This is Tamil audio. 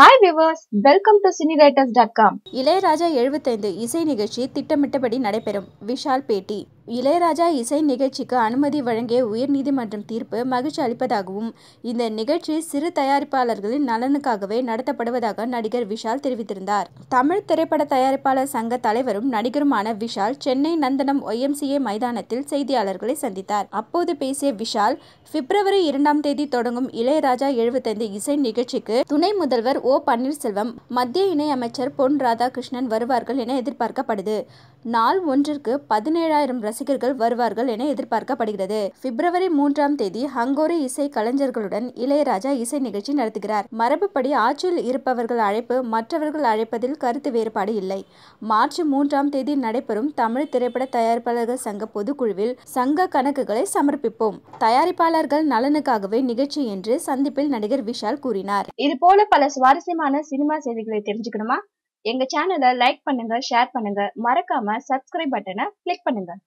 hi viewers welcome to cine writers dot com Ilaiyaraaja எழுபத்தைந்து இசை நிகழ்ச்சி திட்டமிட்டபடி நடைபெறும் விஷால் பேட்டி இளையராஜா இசை நிகழ்ச்சிக்கு அனுமதி வழங்கிய உயர்நீதிமன்றம் தீர்ப்பு மகிழ்ச்சி அளிப்பதாகவும் இந்த நிகழ்ச்சி சிறு தயாரிப்பாளர்களின் நலனுக்காகவே நடத்தப்படுவதாக நடிகர் விஷால் தெரிவித்திருந்தார் தமிழ் திரைப்பட தயாரிப்பாளர் சங்க தலைவரும் நடிகருமான விஷால் சென்னை நந்தனம் ஒய்எம்சிஏ மைதானத்தில் செய்தியாளர்களை சந்தித்தார் அப்போது பேசிய விஷால் பிப்ரவரி இரண்டாம் தேதி தொடங்கும் இளையராஜா எழுபத்தைந்து இசை நிகழ்ச்சிக்கு துணை முதல்வர் ஓ பன்னீர்செல்வம் மத்திய இணையமைச்சர் பொன் ராதாகிருஷ்ணன் வருவார்கள் என எதிர்பார்க்கப்படுது நாள் ஒன்றிற்கு பதினேழாயிரம் ரசிகர்கள் வருவார்கள் என எதிர்பார்க்கப்படுகிறது பிப்ரவரி மூன்றாம் தேதி ஹங்கோரி இசை கலைஞர்களுடன் இளையராஜா இசை நிகழ்ச்சி நடத்துகிறார் மரபுப்படி ஆட்சியில் இருப்பவர்கள் அழைப்பு மற்றவர்கள் அழைப்பதில் கருத்து வேறுபாடு இல்லை மார்ச் மூன்றாம் தேதி நடைபெறும் தமிழ் திரைப்பட தயாரிப்பாளர்கள் சங்க பொதுக்குழுவில் சங்க கணக்குகளை சமர்ப்பிப்போம் தயாரிப்பாளர்கள் நலனுக்காகவே நிகழ்ச்சி என்று சந்திப்பில் நடிகர் விஷால் கூறினார் இது போல பல சுவாரஸ்யமான சினிமா செய்திகளை தெரிஞ்சுக்கணுமா எங்க சேனலை லைக் பண்ணுங்க ஷேர் பண்ணுங்க மறக்காம சப்ஸ்கிரைப் பட்டனை கிளிக் பண்ணுங்க